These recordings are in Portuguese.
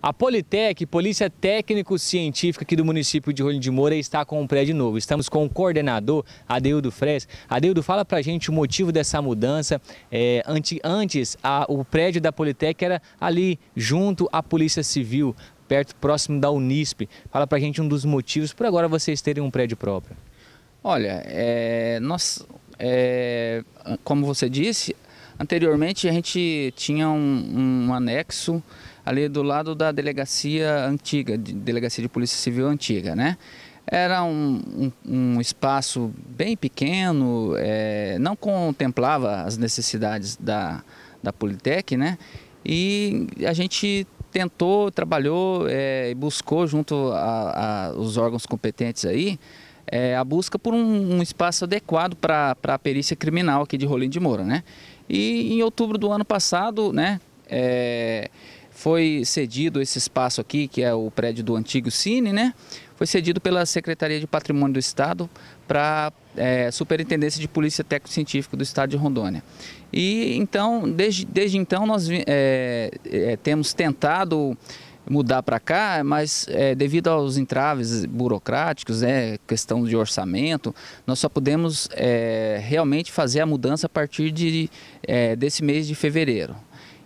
A Politec, Polícia Técnico-Científica aqui do município de Rolim de Moura, está com um prédio novo. Estamos com o coordenador, Adeudo Fres. Adeudo, fala pra gente o motivo dessa mudança. É, antes, a, o prédio da Politec era ali, junto à Polícia Civil, perto, próximo da Unisp. Fala pra gente um dos motivos por agora vocês terem um prédio próprio. Olha, é, nós, é, como você disse, Anteriormente a gente tinha um, um anexo ali do lado da delegacia antiga, de, delegacia de polícia civil antiga, né? Era um, um, um espaço bem pequeno, é, não contemplava as necessidades da, da Politec, né? E a gente tentou, trabalhou é, e é, buscou junto aos órgãos competentes aí é, a busca por um, um espaço adequado para a perícia criminal aqui de Rolim de Moura, né? E em outubro do ano passado, né, é, foi cedido esse espaço aqui, que é o prédio do antigo Cine, né? Foi cedido pela Secretaria de Patrimônio do Estado para é, Superintendência de Polícia Técnico-Científica do Estado de Rondônia. E então, desde, desde então, nós é, é, temos tentado mudar para cá, mas é, devido aos entraves burocráticos, né, questão de orçamento, nós só podemos é, realmente fazer a mudança a partir de, é, desse mês de fevereiro.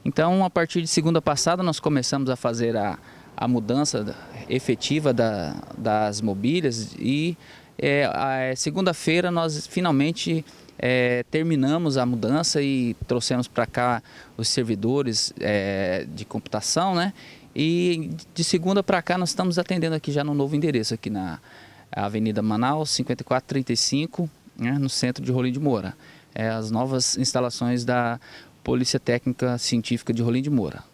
Então, a partir de segunda passada, nós começamos a fazer a, a mudança efetiva da, das mobílias e é, é, segunda-feira nós finalmente é, terminamos a mudança e trouxemos para cá os servidores é, de computação, né? E de segunda para cá nós estamos atendendo aqui já no novo endereço, aqui na Avenida Manaus, 5435, né, no centro de Rolim de Moura. É, as novas instalações da Polícia Técnica Científica de Rolim de Moura.